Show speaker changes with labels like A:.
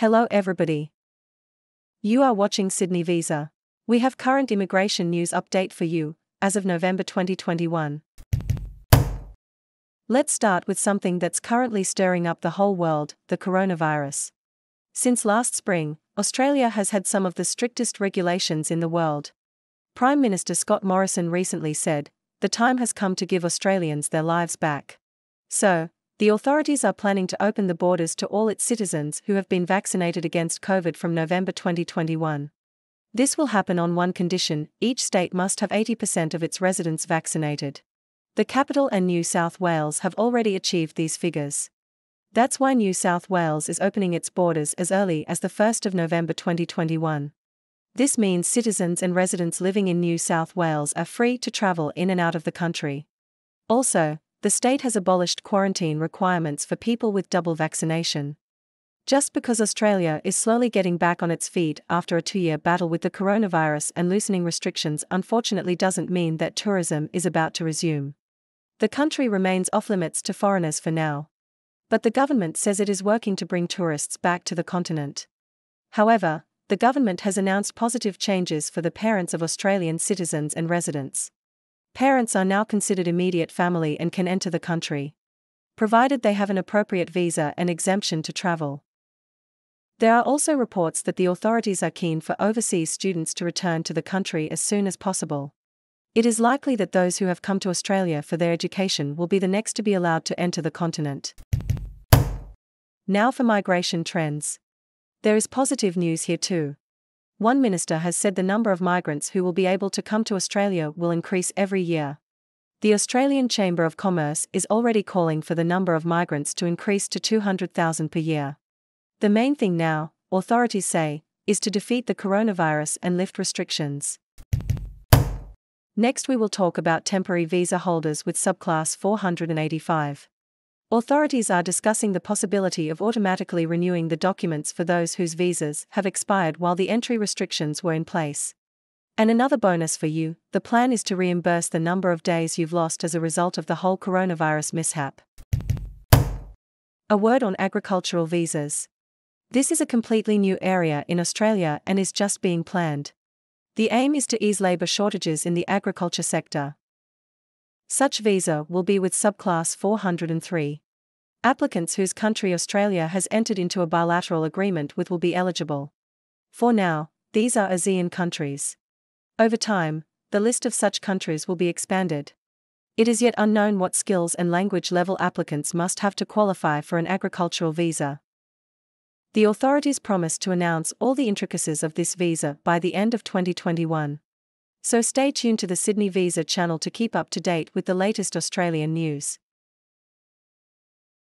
A: Hello everybody. You are watching Sydney Visa. We have current immigration news update for you, as of November 2021. Let's start with something that's currently stirring up the whole world the coronavirus. Since last spring, Australia has had some of the strictest regulations in the world. Prime Minister Scott Morrison recently said, The time has come to give Australians their lives back. So, the authorities are planning to open the borders to all its citizens who have been vaccinated against COVID from November 2021. This will happen on one condition each state must have 80% of its residents vaccinated. The capital and New South Wales have already achieved these figures. That's why New South Wales is opening its borders as early as the 1st of November 2021. This means citizens and residents living in New South Wales are free to travel in and out of the country. Also, the state has abolished quarantine requirements for people with double vaccination. Just because Australia is slowly getting back on its feet after a two year battle with the coronavirus and loosening restrictions, unfortunately, doesn't mean that tourism is about to resume. The country remains off limits to foreigners for now. But the government says it is working to bring tourists back to the continent. However, the government has announced positive changes for the parents of Australian citizens and residents. Parents are now considered immediate family and can enter the country. Provided they have an appropriate visa and exemption to travel. There are also reports that the authorities are keen for overseas students to return to the country as soon as possible. It is likely that those who have come to Australia for their education will be the next to be allowed to enter the continent. Now for migration trends. There is positive news here too. One minister has said the number of migrants who will be able to come to Australia will increase every year. The Australian Chamber of Commerce is already calling for the number of migrants to increase to 200,000 per year. The main thing now, authorities say, is to defeat the coronavirus and lift restrictions. Next, we will talk about temporary visa holders with subclass 485. Authorities are discussing the possibility of automatically renewing the documents for those whose visas have expired while the entry restrictions were in place. And another bonus for you the plan is to reimburse the number of days you've lost as a result of the whole coronavirus mishap. A word on agricultural visas. This is a completely new area in Australia and is just being planned. The aim is to ease labour shortages in the agriculture sector. Such visa will be with subclass 403. Applicants whose country Australia has entered into a bilateral agreement with will be eligible. For now, these are ASEAN countries. Over time, the list of such countries will be expanded. It is yet unknown what skills and language level applicants must have to qualify for an agricultural visa. The authorities promised to announce all the intricacies of this visa by the end of 2021. So stay tuned to the Sydney Visa channel to keep up to date with the latest Australian news.